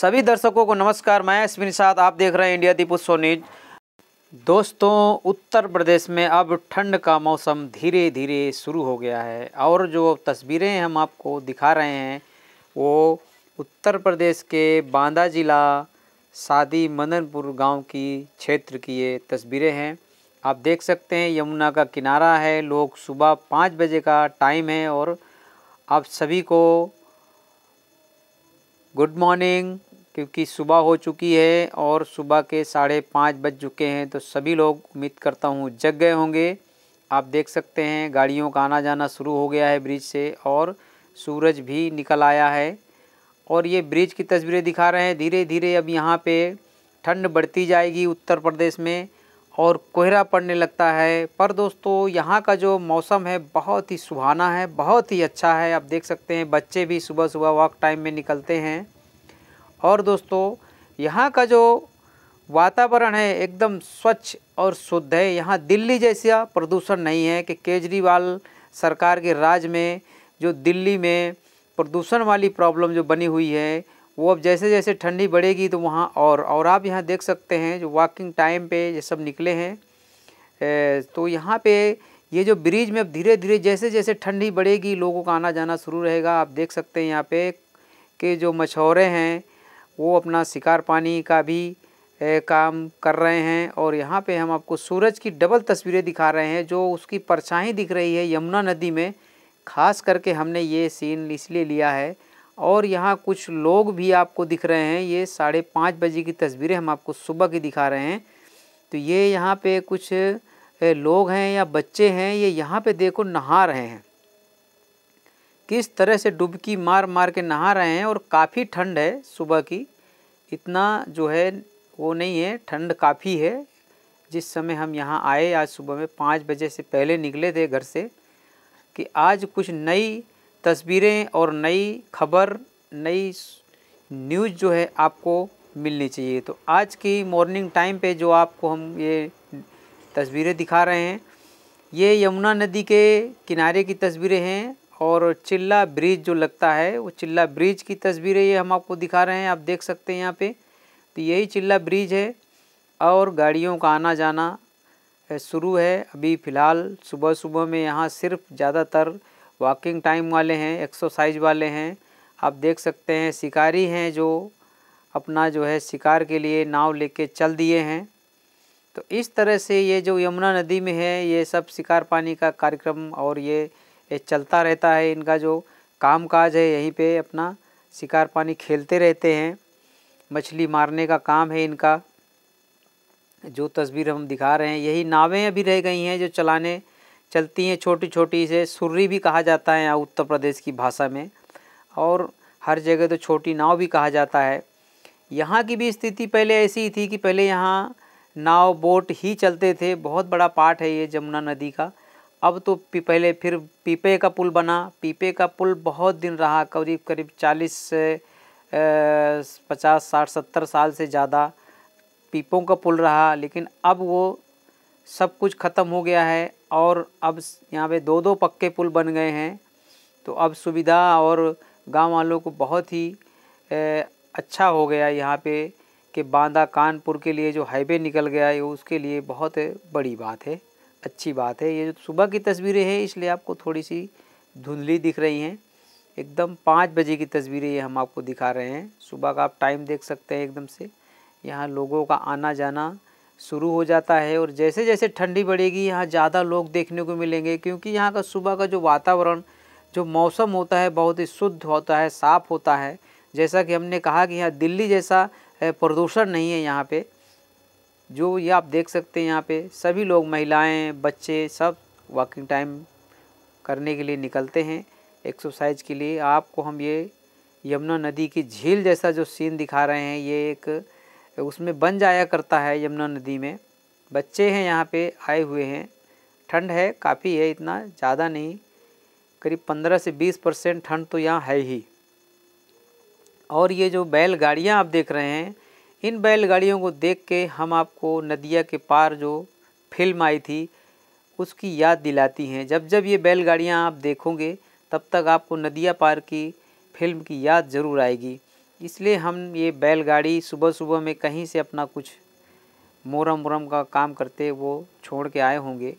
सभी दर्शकों को नमस्कार मैं अश्विन साथ आप देख रहे हैं इंडिया दीप उत्सव न्यूज दोस्तों उत्तर प्रदेश में अब ठंड का मौसम धीरे धीरे शुरू हो गया है और जो तस्वीरें हम आपको दिखा रहे हैं वो उत्तर प्रदेश के बांदा जिला सादी मदनपुर गांव की क्षेत्र की ये तस्वीरें हैं आप देख सकते हैं यमुना का किनारा है लोग सुबह पाँच बजे का टाइम है और आप सभी को गुड मॉर्निंग क्योंकि सुबह हो चुकी है और सुबह के साढ़े पाँच बज चुके हैं तो सभी लोग उम्मीद करता हूँ जग गए होंगे आप देख सकते हैं गाड़ियों का आना जाना शुरू हो गया है ब्रिज से और सूरज भी निकल आया है और ये ब्रिज की तस्वीरें दिखा रहे हैं धीरे धीरे अब यहाँ पे ठंड बढ़ती जाएगी उत्तर प्रदेश में और कोहरा पड़ने लगता है पर दोस्तों यहाँ का जो मौसम है बहुत ही सुहाना है बहुत ही अच्छा है आप देख सकते हैं बच्चे भी सुबह सुबह वॉक टाइम में निकलते हैं और दोस्तों यहाँ का जो वातावरण है एकदम स्वच्छ और शुद्ध है यहाँ दिल्ली जैसा प्रदूषण नहीं है कि केजरीवाल सरकार के राज में जो दिल्ली में प्रदूषण वाली प्रॉब्लम जो बनी हुई है वो अब जैसे जैसे ठंडी बढ़ेगी तो वहाँ और और आप यहाँ देख सकते हैं जो वॉकिंग टाइम पे ये सब निकले हैं तो यहाँ पे ये जो ब्रिज में अब धीरे धीरे जैसे जैसे ठंडी बढ़ेगी लोगों का आना जाना शुरू रहेगा आप देख सकते हैं यहाँ पे कि जो मछौरे हैं वो अपना शिकार पानी का भी काम कर रहे हैं और यहाँ पर हम आपको सूरज की डबल तस्वीरें दिखा रहे हैं जो उसकी परछाई दिख रही है यमुना नदी में खास करके हमने ये सीन इसलिए लिया है और यहाँ कुछ लोग भी आपको दिख रहे हैं ये साढ़े पाँच बजे की तस्वीरें हम आपको सुबह की दिखा रहे हैं तो ये यहाँ पे कुछ लोग हैं या बच्चे हैं ये यहाँ पे देखो नहा रहे हैं किस तरह से डुबकी मार मार के नहा रहे हैं और काफ़ी ठंड है सुबह की इतना जो है वो नहीं है ठंड काफ़ी है जिस समय हम यहाँ आए आज सुबह में पाँच बजे से पहले निकले थे घर से कि आज कुछ नई तस्वीरें और नई खबर नई न्यूज़ जो है आपको मिलनी चाहिए तो आज की मॉर्निंग टाइम पे जो आपको हम ये तस्वीरें दिखा रहे हैं ये यमुना नदी के किनारे की तस्वीरें हैं और चिल्ला ब्रिज जो लगता है वो चिल्ला ब्रिज की तस्वीरें ये हम आपको दिखा रहे हैं आप देख सकते हैं यहाँ पे तो यही चिल्ला ब्रिज है और गाड़ियों का आना जाना शुरू है अभी फ़िलहाल सुबह सुबह में यहाँ सिर्फ ज़्यादातर वॉकिंग टाइम वाले हैं एक्सरसाइज वाले हैं आप देख सकते हैं शिकारी हैं जो अपना जो है शिकार के लिए नाव लेके चल दिए हैं तो इस तरह से ये जो यमुना नदी में है ये सब शिकार पानी का कार्यक्रम और ये, ये चलता रहता है इनका जो काम काज है यहीं पे अपना शिकार पानी खेलते रहते हैं मछली मारने का काम है इनका जो तस्वीर हम दिखा रहे हैं यही नावें अभी रह गई हैं जो चलाने चलती हैं छोटी छोटी से सुर्री भी कहा जाता है यहाँ उत्तर प्रदेश की भाषा में और हर जगह तो छोटी नाव भी कहा जाता है यहाँ की भी स्थिति पहले ऐसी ही थी कि पहले यहाँ नाव बोट ही चलते थे बहुत बड़ा पार्ट है ये जमुना नदी का अब तो पहले फिर पीपे का पुल बना पीपे का पुल बहुत दिन रहा करीब करीब चालीस से पचास साठ सत्तर साल से ज़्यादा पीपों का पुल रहा लेकिन अब वो सब कुछ ख़त्म हो गया है और अब यहाँ पे दो दो पक्के पुल बन गए हैं तो अब सुविधा और गांव वालों को बहुत ही ए, अच्छा हो गया यहाँ पे कि बांदा कानपुर के लिए जो हाईवे निकल गया है उसके लिए बहुत बड़ी बात है अच्छी बात है ये जो सुबह की तस्वीरें हैं इसलिए आपको थोड़ी सी धुंधली दिख रही हैं एकदम पाँच बजे की तस्वीरें ये हम आपको दिखा रहे हैं सुबह का आप टाइम देख सकते हैं एकदम से यहाँ लोगों का आना जाना शुरू हो जाता है और जैसे जैसे ठंडी बढ़ेगी यहाँ ज़्यादा लोग देखने को मिलेंगे क्योंकि यहाँ का सुबह का जो वातावरण जो मौसम होता है बहुत ही शुद्ध होता है साफ़ होता है जैसा कि हमने कहा कि यहाँ दिल्ली जैसा प्रदूषण नहीं है यहाँ पे जो ये आप देख सकते हैं यहाँ पे सभी लोग महिलाएं बच्चे सब वॉकिंग टाइम करने के लिए निकलते हैं एक्सरसाइज के लिए आपको हम ये यमुना नदी की झील जैसा जो सीन दिखा रहे हैं ये एक तो उसमें बन जाया करता है यमुना नदी में बच्चे हैं यहाँ पे आए हुए हैं ठंड है काफ़ी है इतना ज़्यादा नहीं करीब पंद्रह से बीस परसेंट ठंड तो यहाँ है ही और ये जो बैलगाड़ियाँ आप देख रहे हैं इन बैलगाड़ियों को देख के हम आपको नदिया के पार जो फिल्म आई थी उसकी याद दिलाती हैं जब जब ये बैलगाड़ियाँ आप देखोगे तब तक आपको नदिया पार की फिल्म की याद ज़रूर आएगी इसलिए हम ये बैलगाड़ी सुबह सुबह में कहीं से अपना कुछ मोरम मोरम का काम करते वो छोड़ के आए होंगे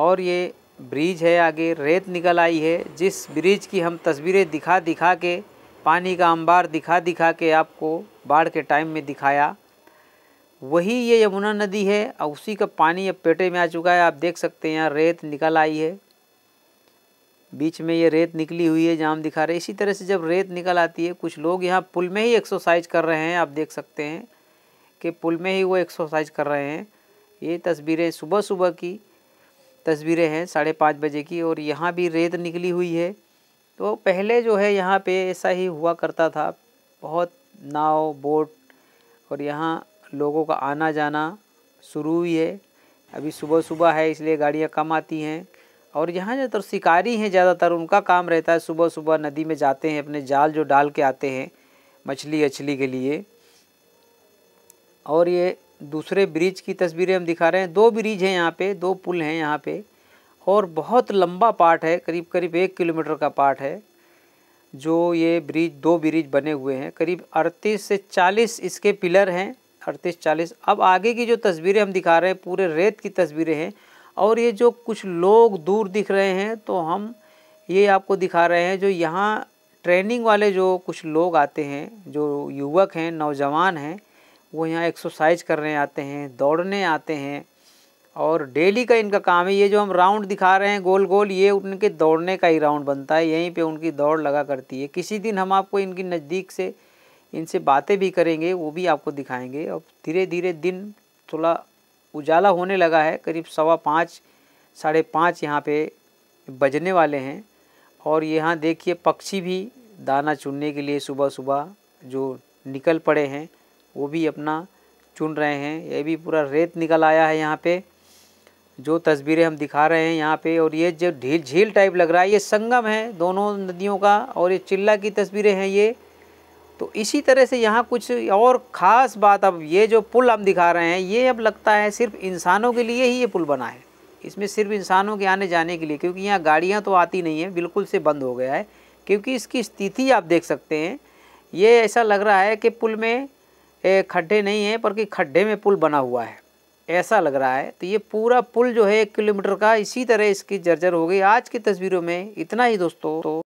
और ये ब्रिज है आगे रेत निकल आई है जिस ब्रिज की हम तस्वीरें दिखा दिखा के पानी का अंबार दिखा दिखा के आपको बाढ़ के टाइम में दिखाया वही ये यमुना नदी है और उसी का पानी अब पेटे में आ चुका है आप देख सकते हैं यहाँ रेत निकल आई है बीच में ये रेत निकली हुई है जाम दिखा रहे इसी तरह से जब रेत निकल आती है कुछ लोग यहाँ पुल में ही एक्सरसाइज कर रहे हैं आप देख सकते हैं कि पुल में ही वो एक्सरसाइज कर रहे हैं ये तस्वीरें सुबह सुबह की तस्वीरें हैं साढ़े पाँच बजे की और यहाँ भी रेत निकली हुई है तो पहले जो है यहाँ पे ऐसा ही हुआ करता था बहुत नाव बोट और यहाँ लोगों का आना जाना शुरू हुई है अभी सुबह सुबह है इसलिए गाड़ियाँ कम आती हैं और यहाँ ज़्यादातर तो शिकारी हैं ज़्यादातर उनका काम रहता है सुबह सुबह नदी में जाते हैं अपने जाल जो डाल के आते हैं मछली अछली के लिए और ये दूसरे ब्रिज की तस्वीरें हम दिखा रहे हैं दो ब्रिज हैं यहाँ पे दो पुल हैं यहाँ पे और बहुत लंबा पार्ट है करीब करीब एक किलोमीटर का पार्ट है जो ये ब्रिज दो ब्रिज बने हुए हैं करीब अड़तीस से चालीस इसके पिलर हैं अड़तीस चालीस अब आगे की जो तस्वीरें हम दिखा रहे हैं पूरे रेत की तस्वीरें हैं और ये जो कुछ लोग दूर दिख रहे हैं तो हम ये आपको दिखा रहे हैं जो यहाँ ट्रेनिंग वाले जो कुछ लोग आते हैं जो युवक हैं नौजवान हैं वो यहाँ एक्सरसाइज करने आते हैं दौड़ने आते हैं और डेली का इनका काम है ये जो हम राउंड दिखा रहे हैं गोल गोल ये उनके दौड़ने का ही राउंड बनता है यहीं पे उनकी दौड़ लगा करती है किसी दिन हम आपको इनकी नज़दीक से इनसे बातें भी करेंगे वो भी आपको दिखाएंगे और धीरे धीरे दिन थोड़ा उजाला होने लगा है करीब सवा पाँच साढ़े पाँच यहाँ पे बजने वाले हैं और यहाँ देखिए पक्षी भी दाना चुनने के लिए सुबह सुबह जो निकल पड़े हैं वो भी अपना चुन रहे हैं ये भी पूरा रेत निकल आया है यहाँ पे जो तस्वीरें हम दिखा रहे हैं यहाँ पे और ये जो ढील झील टाइप लग रहा है ये संगम है दोनों नदियों का और ये चिल्ला की तस्वीरें हैं ये तो इसी तरह से यहाँ कुछ और ख़ास बात अब ये जो पुल हम दिखा रहे हैं ये अब लगता है सिर्फ इंसानों के लिए ही ये पुल बना है इसमें सिर्फ इंसानों के आने जाने के लिए क्योंकि यहाँ गाड़ियाँ तो आती नहीं है बिल्कुल से बंद हो गया है क्योंकि इसकी स्थिति आप देख सकते हैं ये ऐसा लग रहा है कि पुल में खड्ढे नहीं हैं बल्कि खड्ढे में पुल बना हुआ है ऐसा लग रहा है तो ये पूरा पुल जो है एक किलोमीटर का इसी तरह इसकी जर्जर हो गई आज की तस्वीरों में इतना ही दोस्तों तो